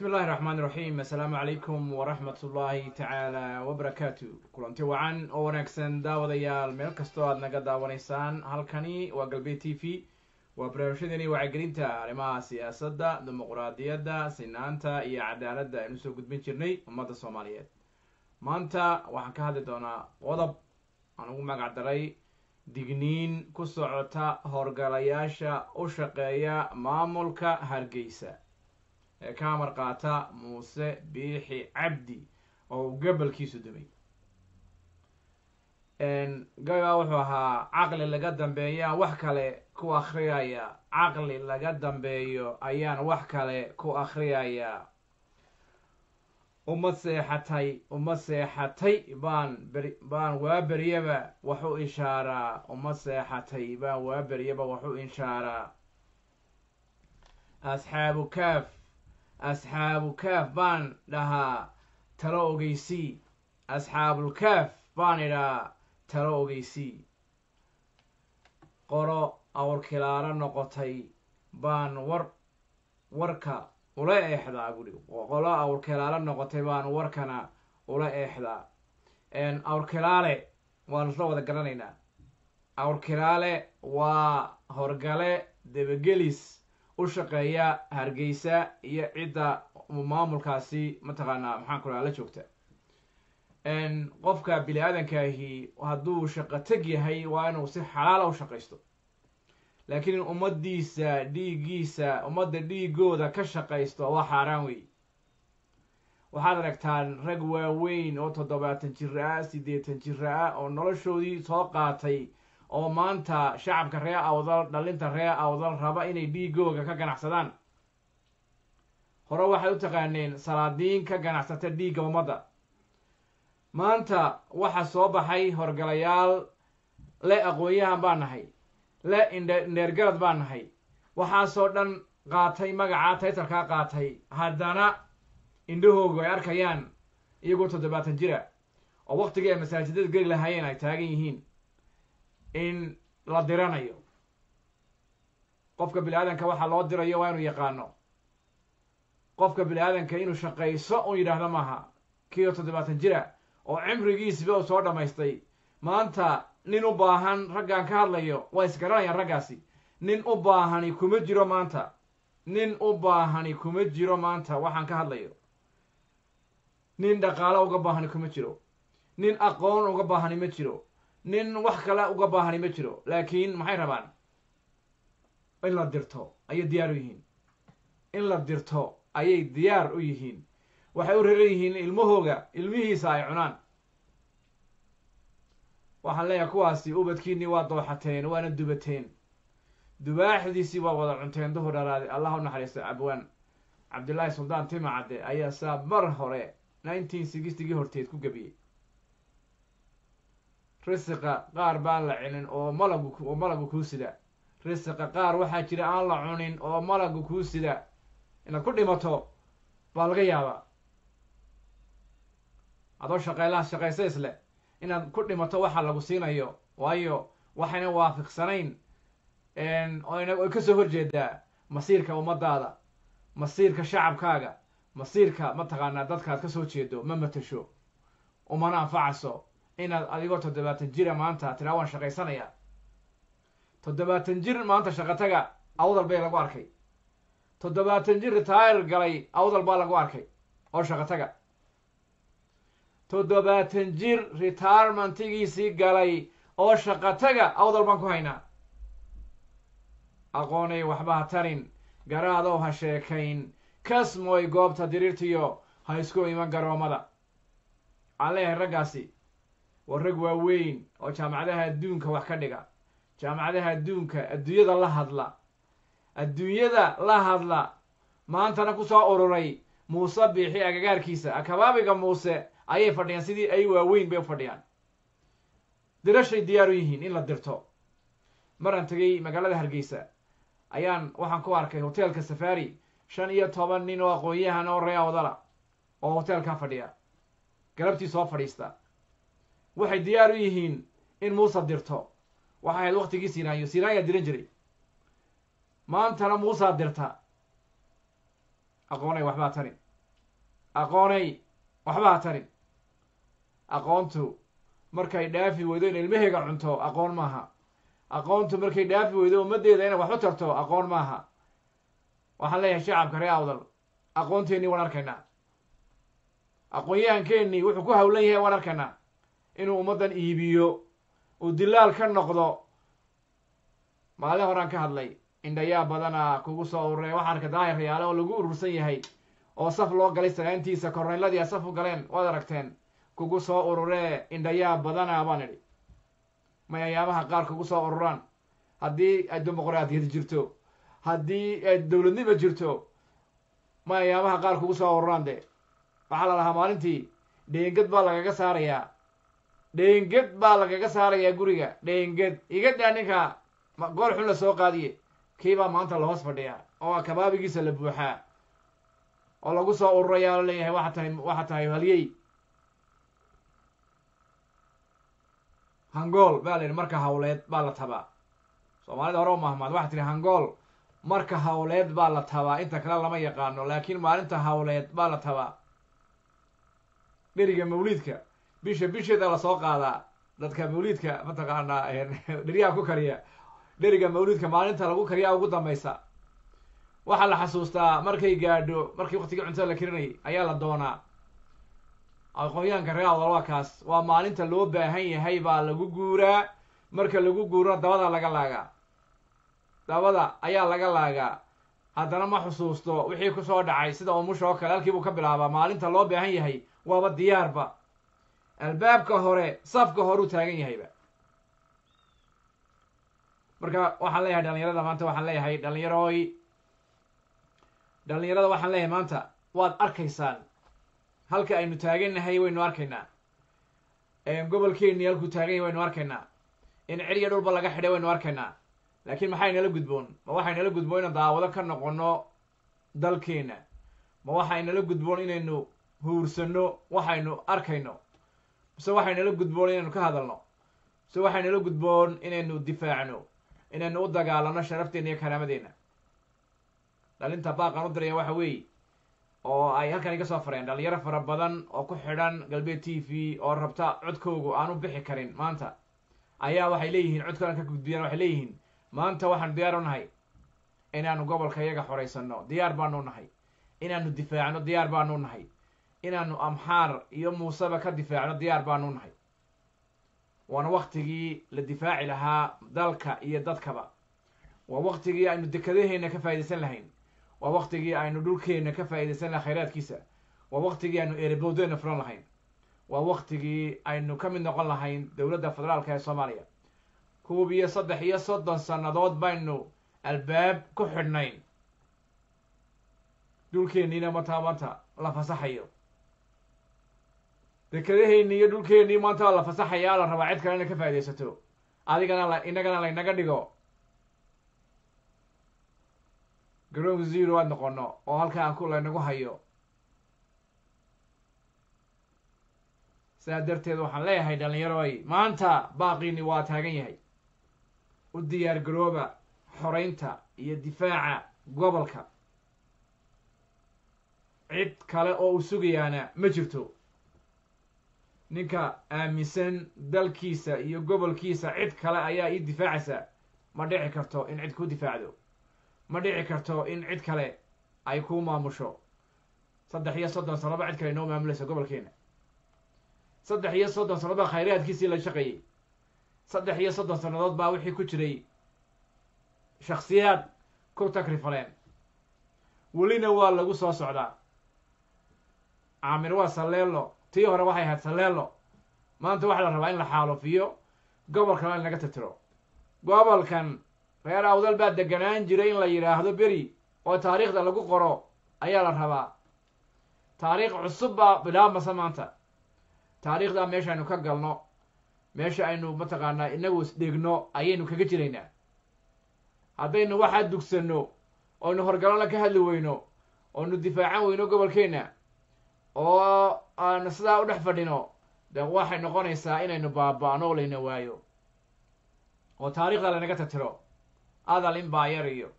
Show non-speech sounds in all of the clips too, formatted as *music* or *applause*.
bismi illahi raxmaan raxiim assalaamu calaykum waraxmat ullaahi tacaala wabarakaatu kulanti wacan oo wanaagsan daawadayaal meel kastoo aad naga daawanaysaan halkani waa galbeed t v waa barnaamishadeeni wacigelinta arrimaha siyaasadda dimuquraadiyadda sinaanta iyo cadaaladda aynu soo gudbin jirnay ummadda soomaaliyeed maanta waxaan ka hadli doonaa qodob aan ugu magacdaray digniin ku socota howrgalayaasha u shaqeeya maamulka hargeysa ka amar qaata muuse biixi cabdi oo uu gabalkiisu dumay gagaa wuxuu ahaa caqli laga dambeeyaan wax kale ku akhriyayaa caqli laga dambeeyo ayaan wax kale ku akriyaya uma seexatay uma seexatay baan baan waa beryaba waxu ishaaraa uma seexatay baan waa beryaba waxu ishaaraa asxaabu kaaf asxaabu kaaf baan dhahaa talo ogeysii asxaabulkaaf baan idhahaa talo ogeysii qoro awrkilaalo noqotay baan war warka ula eexdaa buhi qolo awrkilaalo noqotay baan warkana ula eexdaa awrkilaale waan isla wada garanaynaa awrkilaale waa horgale debagelis u shaqeeya hargeysa iyo cidda maamulkaasi mataqaanaa maxaan ku raha la joogta qofka bini aadankaahi hadduu shaqo shaqoteg yahay waa inuu si xalaala ah u shaqaysto laakiin in ummaddiisa dhiiggiisa ummadda dhiigooda ka shaqaysto waa xaaraan weeye waxaad aragtaan rag waaweyn oo toddobaatan jira ah siddeetan jira ah oo noloshoodii soo qaatay oo maanta shacabka ree awdal dhallinta ree awdal raba inay dhiigooga ka ganacsadaan hore waxay u taqaaneen salaadiin ka ganacsata dhiigga ummadda maanta waxaa soo baxay horgalayaal le aqoon baan nahay le indhe indheergarad baan nahay waxaasoo dhan qaatay magaca taytarkaa qaatay haddana indhahoogu ay arkayaan iyagoo toddobaatan jira oo wakhtigii ay masaajidada geli lahaayeen ay taagan yihiin in la diranayo qofka bini aadanka waxaa loo dirayo waa inuu yaqaano qofka bini aadanka inuu shaqayso uun yidhaahdo maaha kiyo toddobaatan jira oo cimrigiisiba uu soo dhammaystay maanta nin u baahan raggaan ka hadlayo waa isgaranayaan raggaasi nin u baahani kuma jiro maanta nin u baahani kuma jiro maanta waxaan ka hadlayo nin dhaqaalo uga baahani kuma jiro nin aqoon uga baahani ma jiro nin wax kale uga baahani ma jiro laakiin maxay rabaan in la dirto ayay diyaar u yihiin in la dirto ayay diyaar u yihiin waxay u raran yihiin ilmahooga ilmihiisa ay cunaan waxaan leeyahay kuwaasi ubadkiinnii waa dooxateen waana dubateen dubaaxdiisii waa wada cunteen duhur dharaade allah u naxariista cabwaan cabdillaahi suldaan timacadde ayaa saa mar hore nineteen sixtigii horteed ku gebiyey risiqa qaar baan la celin oo malagu oo malagu kuu sida risiqa qaar waxaa jira aan la cunin oo malagu kuu sida inaad ku dhimato baa laga yaabaa adoo shaqeylaa shaqaysays leh inaad ku dhimato waxa lagu siinayo waayo waxayna waafiqsanayn oy ka soo horjeedaa masiirka ummaddaada masiirka shacabkaaga masiirka mataqaanaa dadkaad ka soo jeedo ma matesho umana anfacayso inaad adigo toddobaatan jira maanta tiraa waan shaqaysanayaa toddobaatan jir maanta shaqataga awdal bay lagu arkay toddobaatan jir ritaayar galay awdal baa lagu arkay oo shaqataga toddobaatan jir ritairementigiisii galay oo shaqataga awdal baan ku haynaa aqoonay waxba ha tarin garaadow ha sheekayn kasmooy goobta diriirtiyo ha isku iman garoommada aan leeyahay raggaasi oo rag waaweyn oo jaamacadaha adduunka wax ka dhiga jaamacadaha adduunka adduunyada la hadla adduunyada la hadla maantana ku soo ururay muuse biixi agagaarkiisa akabaabiga muuse ayay fadhiyaan sidii ay waaweyn bay u fadhiyaan dirashay u yihiin in la dirto maraan tegay magaalada hargeysa ayaan waxaan ku arkay hoteelka safari shan iyo toban nin oo aqoon-yahan oo reewdala oo hoteelkaa fadhiya galabtii soo fadhiista waxay diyaar u yihiin in muusa dirto waxay ahayd waqtigii sinaayo sinaayaa diran jiray maantana muusaa dirta aqoonay waxbaa tarin aqoonay waxbaa tarin aqoontu markay dhaafi weydo in ilmaheega cunto aqoon maaha aqoontu markay dhaafi weydo ummaddeeda inay wax u tarto aqoon maaha waxaan leeyahay shacabka ree awdal aqoonteennii waan arkaynaa aqoon-yahankeennii wuxuu ku hawlan yahay waan arkaynaa inuu ummaddan iibiyo uu dilaal ka noqdo maalin horaan ka hadlay indhayaa badanaa kugu soo urureen waxaa arka daahir rayaale oo lagu urursan yahay oo saf loo galay sanaantiisa a saf u galeen waad aragteen kugu soo ururee indhayaa badanaa baan idhi may ayaamaha qaar kugu soo ururaan haddii adumoqraatiyad jirto haddii ay dowladnima jirto may ayaamaha qaar kugu soo ururaan dee waxaa la lahaa maalintii dheengad baa lagaga saarayaa dheenged baa lagaga saarayaa guriga dheynged igadaa ninka goor xun la soo qaadiye kiibaa maanta la hoos fadhiyaa oo kabaabigiisa la buuxaa oo lagu soo ururayaa la leeyahay waa tahay waxaa tahay halyey hangool baa la yidhi marka hawleed baa la tabaa soomaalida hore u mahmaad waxaa tihi hangool marka hawleed baa la tabaa inta kale lama yaqaano laakiin maalinta hawleed baa la tabaa dheriga mawliidka bisha bisheeda lasoo qaadaa dadka mawliidka mataqaanaa eh, *laughs* dheriyaha ku kariya dheriga mawliidka maalinta lagu kariya ugu dambaysa waxaa la xasuustaa markay gaadho markii waktigii cuntada la karinayay ayaa la doonaa aqoonyahanka reer waa maalinta loo baahan yahay baa lagu guuraa marka lagu guuro dabada laga laagaa dabada ayaa laga laagaa haddana ma xusuusto wixii kusoo dhacay sida umusha oo kale halkiibuu ka bilaabaa maalinta loo baahan yahay waaba diyaarba albaabka hore safka horuu taagan yahayba marka waxaan leeyahay dhalinyarada maanta waxaan leeyahay dhalinyaroy dhalinyarada waxaan leeyahay maanta waad arkaysaan halka aynu taagannahay waynu arkaynaa gobolkeennii halkuu taaganyah waynu arkaynaa in ciriya dhulba laga xidhay waynu arkaynaa laakiin maxay nala gudboon ma waxay nala gudboon inaan daawado ka noqonno dalkeenna ma waxay nala gudboon inaynu huursanno waxaynu arkayno mise waxay nala gudboon inaynu ka hadalno mise waxay nala gudboon inaynu difaacno inaynu u dagaalano sharafteena iyo karaamadeena dhalinta baaqan u diraya waxa weeye oo ay halkan iga soo fareen dhallinyaro fara badan oo ku xidhan galbeed t v oo rabta codkoogu aan u bixi karin maanta ayaa waxay leeyihiin codkoodan ka gudbiyaan waxay leeyihiin maanta waxaanu diyaar u nahay inaanu gobolka iyaga xoraysanno diyaar baanu u nahay inaanu difaacno diyaar baanu u nahay inaanu amxaar iyo muuseba ka difaacno diyaar baanu nahay waana waktigii la difaaci lahaa dalka iyo dadkaba waa waktigii aynu dekedaheenna ka faa'idaysan lahayn waa wakhtigii aynu dhulkeenna ka faa'iidaysan lahay khayraadkiisa waa wakhtigii aynu erebowdeenna fulan lahayn waa waktigii aynu ka mid noqon lahayn dowladda federaalka ee soomaaliya kuub iyo saddex iyo soddon sannadood baynu albaab ku xidhnayn dhulkeenniina mata manta la fasaxayo dekedaheenni iyo dhulkeennii maanta waa la fasaxayaa la rabaa cid kale inay ka faa'idaysato adigana la inagana laynaga dhigo garoonka zero aad noqono oo halkaan ku laynagu hayo sidaa darteed waxaan leeyahay dhallinyaroy maanta baaqiinni waa taagan yahay u diyaar garooba xoraynta iyo difaaca gobolka cid kale oo u sugayaana ma jirto ninka aaminsan dalkiisa iyo gobolkiisa cid kale ayaa ii difaacaysa ma dhici karto in cid ku difaacdo ma dhici karto in cid kale ay ku maamusho saddex iyo soddon sanaba cid kale inoo maamulaysa gobolkeena saddex iyo soddon sanaba khayraadkiisii la shaqeeyey saddex iyo soddon sannadood baa wixii ku jiray shakhsiyaad ku takrifaleen welina waa lagu soo socdaa caamir waa salleello tii hore waxay ahayd saleelo maanta waxaa la rabaa in la xaalufiyo gobolkan in laga tirtiro gobolkan reer awdal baa deganaan jiray in la yidhaahdo beri oo taariikhda lagu qoro ayaa la rabaa taariikh cusub baa bilaabmasa maanta taariikhdaa meesha aynu ka galno meesha aynu mataqaanaa inagu isdhigno ayaynu kaga jiraynaa haddaynu waxaa dugsanno oynu horgalona ka hadli weyno oonu difaacan weyno gobolkeenna oo aan sidaa u dhex fadhino de waxay noqonaysaa inaynu baaba-ano waayo oo taarikhda lanaga tirtiro adal in baa yar iyo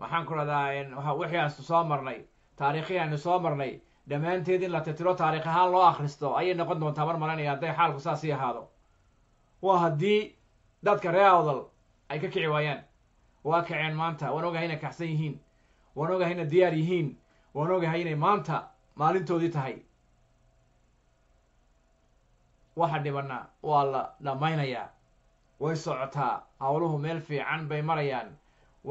waxaan ku dhahdaa wixiaasnu soo marnay taariikhihii aynu soo marnay dhammaanteed in la tirtiro taariikh ahaan loo akhristo ayay noqon doontaa mar malanaya hadday xaalku saas ii ahaado waa haddii dadka ree awdal ay ka kici waayaan waa kaceen maanta waan ogahay inay kaxsan yihiin waan ogahay inay diyaar yihiin waan ogahay inay maanta maalintoodii tahay waxa dhibana waa la dhammaynayaa way socotaa howluhu meel fiican bay marayaan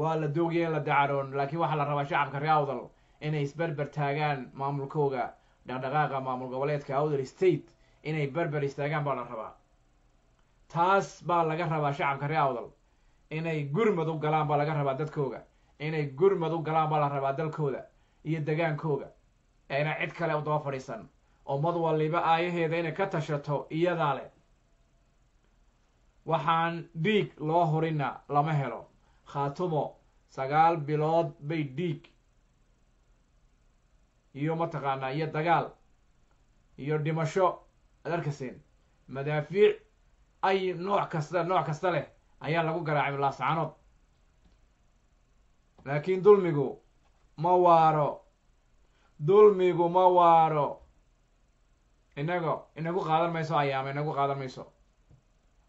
waa la doogaya la dacaroon laakiin waxaa la rabaa shacabka reer awdal inay isberber taagaan maamulkooga dhaqdhaqaaqa maamul goboleedka awdal state inay berber istaagaan baa la rabaa taas baa laga rabaa shacabka reer awdal inay gurmad u galaan baa laga rabaa dadkooga inay gurmad u galaan baa la rabaa dalkooda iyo degaankooga ina cid kale u daba fadhiisan ummad walliba aayaheeda inay ka tashato iyadaa leh waxaan dhiig loo horina lama helo khaatumo sagaal bilood bay dhiig iyo mataqaanaa iyo dagaal iyo dhimasho ad arkaseen madaafiic ay nooc kasta nooc kasta leh ayaa lagu garaacay laascanood laakiin dulmigu ma waaro dulmigu ma waaro inago inagu qaadan mayso ayaamo inagu qaadan mayso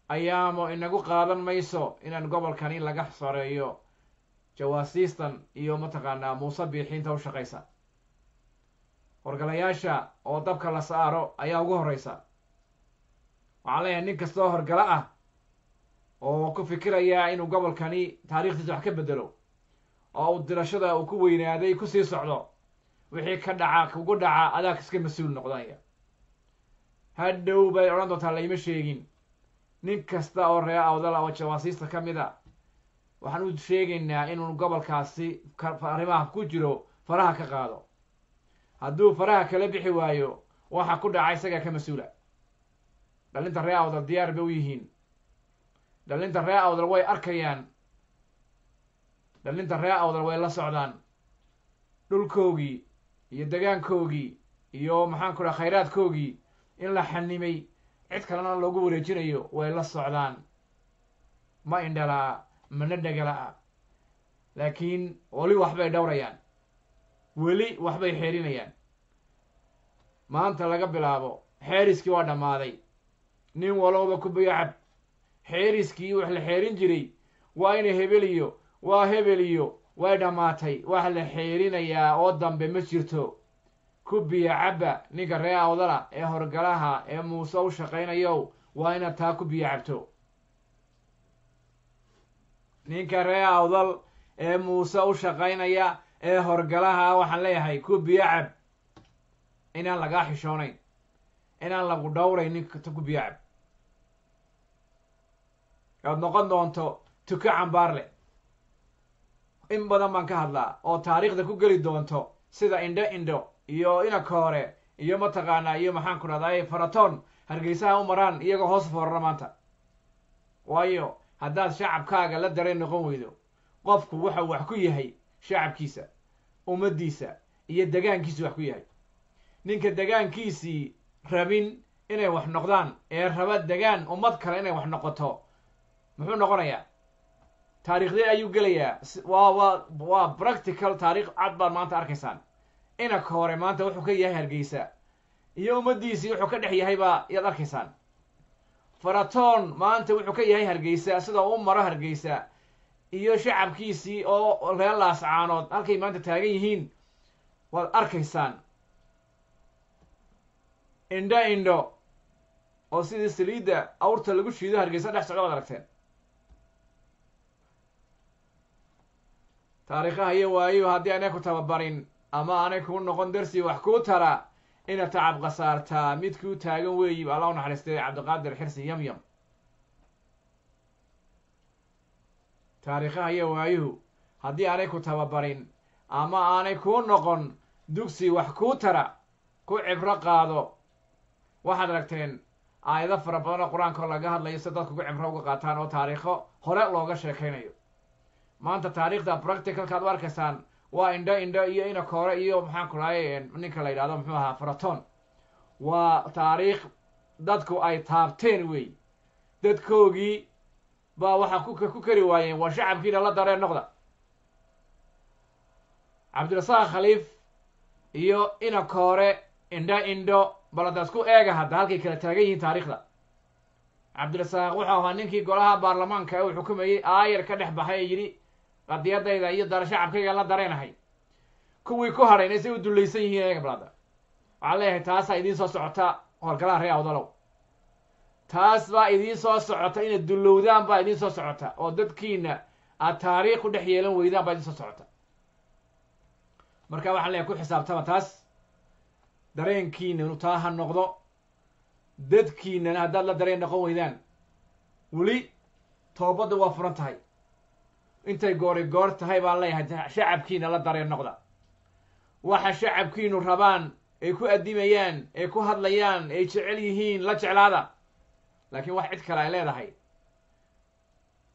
ayaamo inagu qaadan mayso inaan gobolkani laga soreeyo jawaasiistan iyo mataqaanaa muuse biixiinta u shaqaysa horgalayaasha oo dabka la saaro ayaa ugu horreysa waxaa leeyahay nin kastoo horgala ah oo ku fikiraya inuu gobolkani taariikhdiisa wax ka bedelo oo uu dirashada uu ku weynaaday kusii socdo wixii ka dhacaa kugu dhacaa adaa iska mas-uul noqdaya hadhow bay odhan doontaa layma sheegin nin kasta oo ree awdala ah oo jawaasiista ka mid a ah, waxaan u sheegaynaa inuu gobolkaasi arrimaha ku jiro faraha ka qaado hadduu faraha kala bixi waayo waxa ku dhaca isagaa ka mas-uula dhallinta ree awdal diyaar bay u yihiin dhallinta ree awdal way arkayaan dhallinta ree awdal way la socdaan dhulkoogii iyo degaankoogii iyo maxaan ku dhaha khayraadkoogii in la xanimay cid kalena loogu wareejinayo way la socdaan ma indhalaa mana dhagala'a laakiin weli waxbay dhowrayaan weli waxbay xeerinayaan maanta laga bilaabo xeeriskii waa dhammaaday nin walowba ku bayacab xeeriskii wax la xeerin jiray waa ina hebeliyo waa hebeliyo way dhammaatay wax la xeerinayaa oo dambe ma jirto kubiya cabba ninka ree awdala ee horgalaha ee muuse u shaqaynayow waa inaad taa kubiya cabto ninka ree awdal ee muuse u shaqaynaya ee horgalaha waxaan leeyahay ku biya cab inaan lagaa xishoonayn inaan lagu dhowrayn ninka kubiya cab oad noqon doonto tuka cambaarleh in badan baan ka hadlaa oo taariikhda ku geli doonto sida indho indho iyo inaka hore iyo mataqaanaa iyo maxaanku ku dhahday faratoon hargeysaha u maraan iyagoo hoos foorara maanta waayo haddaad shacabkaaga la daray noqon weydo qofku waxau wax ku yahay shacabkiisa ummaddiisa iyo degaankiisu wax ku yahay ninka degaankiisii rabin inay wax noqdaan ee raba degaan ummad kale inay wax noqoto muxuu noqonayaa taariikhdee ayuu gelayaa wa wa waa practical taariikh cad baad maanta arkaysaan inaka hore maanta wuxuu ka yahay hargeysa iyo ummaddiisii wuxuu ka dhex yahay baa yaad arkaysaan faratoon maanta wuxuu ka yahay hargeysa sidoo u maro hargeysa iyo shacabkiisii oo reer laascaanood halkay maanta taagan yihiin waad arkaysaan indho indho oo sidii saliidda awrta lagu shiido hargeysa dhex socdo waad aragteen taariikhaha iyo waayuhu haddii aanay ku tababarin ama aanay kuu noqon darsi wax kuu tara inaad tacabqa saartaa midkuu taagan weeyi alla u naxariistay cabdiqaadir xirsi yamyam taarikhaha iyo waayuhu haddii aanay ku tababarin ama aanay kuu noqon dugsi wax kuu tara ku cibro qaado waxaad aragteen aayado fara badan oo qur-aankao laga hadlayo si dadku ku cibro uga qaataan oo taariikho hore looga sheekaynayo maanta taariikhda practicalka ad u arkaysaan waa indho indho iyo inakoore iyo maxaanku dhahay eh, ninka la yidhahdo muxuu ahaa faraton waa taariikh dadku ay taabteen wey dadkoogii baa waxaa ku kari waayeen waa shacabkiina la dareen noqda cabdirasaaq khaliif iyo inakoore indho indho balada isku eega hadda halkay kala taagan yihiin taariikhda cabdirasaaq wuxuu ahaa ninkii golaha baarlamaanka ee uu xukumayey aayar ka dhex baxay ee yidhi qadiyadayda iyo dara shacabkayga la dareenahay kuwii ku hadhayn isay u dulaysan yihiin ayaga waxaan leeyahay taasaa idiin soo socota howlgalaha ree awdalow taas baa idiin soo socota inaad dullowdaan baa idiin soo socota oo dadkiina aad taariikh ku dhex yeelan weydaan baa idiin soo socota marka waxaan leeyahay ku xisaabtama taas dareenkiina inuu taa ha noqdo dadkiinana haddaad la dareen noqon weydaan weli toobadda waa furan tahay intay goori goor tahay baan leeyahay shacabkiina la daray noqda waxa shacabkiinu rabaan ay ku addimayaan ay ku hadlayaan ay jecel yihiin la jeclaada laakiin wax cid kale ay leedahay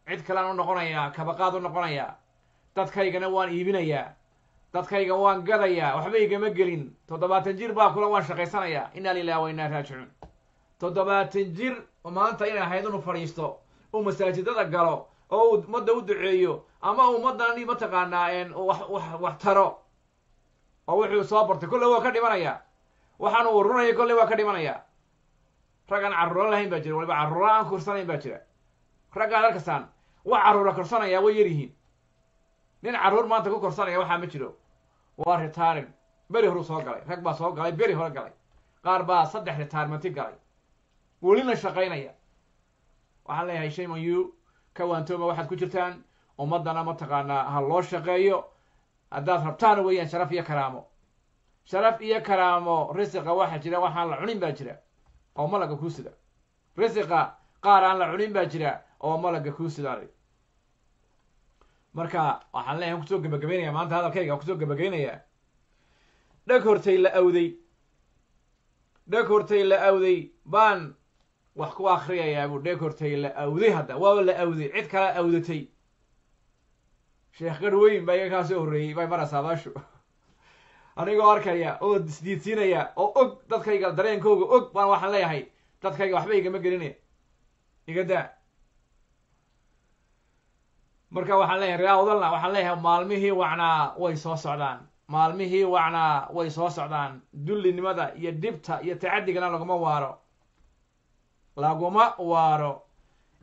cid kalean u noqonayaa kabaqaad u noqonayaa dadkaygana waan iibinayaa dadkayga waan gadayaa waxba igama gelin toddobaatan jir baa kula waan shaqaysanayaa innaa lilah wa raajicuun toddobaatan jir maanta inay ahayd inu fadhiisto uu masaajidada galo oo ummadda u duceeyo ama ummadani mataqaanaa wax taro oo wuxuu soo bartay kolley waa ka dhimanayaa waxaanu uu runaya kolley waa ka dhimanayaa rag aan lahayn baa jira waliba carruuro aan korsanayn baa jira raggaan halkasaan wax caruura korsanaya way yaryihiin nin carruur maanta ku korsanaya waxaa ma jiro waa ritarin beri horuu soo galay rag baa soo galay beri hore galay qaar baa saddex ritaarmenti galay welina shaqaynaya waxaan leeyahay shame on you ka waantooma waxaad ku jirtaan ummaddana mataqaanaa ha loo shaqeeyo haddaad rabtaana weeyaan sharaf iyo karaamo sharaf iyo karaamo risiqa waxaa jira waxaan la cunin baa jira oo malagga kuu sida risiqa qaar aan la cunin baa jira oo malagga kuu sidaalay marka waxaan leeyahay kusoo gabagabaynaya maanta hadalkayga kusoo gabagaynaya dhag hortay la awday dhag hortay la awday baan wax ku akhriyayaa buu dheeg hortay la awday hadda waaba la awday cid kala awdatay sheekh garweyn baa iga kaasoo horreeyey bay marasaa baashu *laughs* anigoo arkaya oo isdiidsiinaya oo og dadkayga dareenkooga og baan waxaan leeyahay dadkayga waxba igama gelinaya iga daa marka waxaan leeyahay riyaa odalna waxaan leeyahay maalmihii wacnaa way soo socdaan maalmihii wacnaa way soo socdaan dullinimada iyo dhibta iyo tacaddigana laguma waaro laguma waaro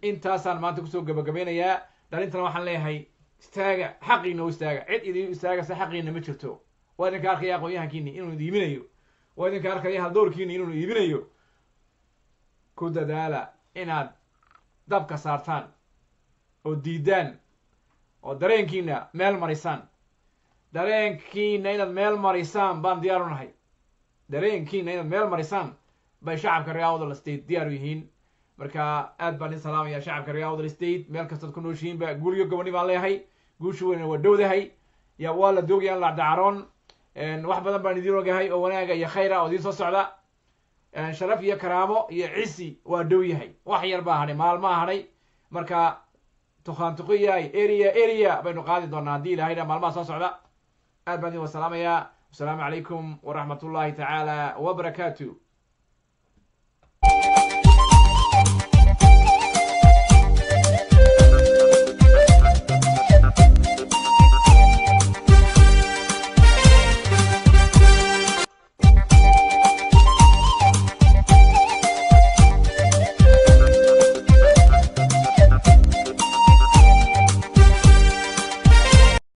intaasaan maanta kusoo gabagabaynayaa dhalintana waxaan leeyahay istaaga xaqiina u istaaga cid idin istaagasa xaqiina ma jirto waa idinka arkaya aqoon-yahankiini inuunu iibinayo waa idinka arkaya haldoorkiini inuunu iibinayo ku dadaala inaad dabka saartaan oo diidaan oo dareenkiina meel marisaan dareenkiina inaad meel marisaan baan diyaar diyaarunahay dareenkiina inaad meel marisaan bay shacabka real state diyaar u yihiin marka aad baan idin salaamaya shacabka real state meel kastaad ku nooshihiinba guuliyo guuriyo goboni baan leeyahay guusha weynna waa dhowdahay ya waa la doogaya in la dhacaroon wax badan baan idiin ogahay oo wanaaga iyo khayra ah oo idiin soo socda sharaf iyo karaamo iyo cisi waa dhow yahay wax yar baa hadhay maalmaa hadhay marka tukaantuqiyay area area baynu qaadi doonaa haddii ilaahayna maalmaha soo socda aad baan idin wasalaamayaa wasalaamu calaykum waraxmat ullahi tacaala wabarakaatu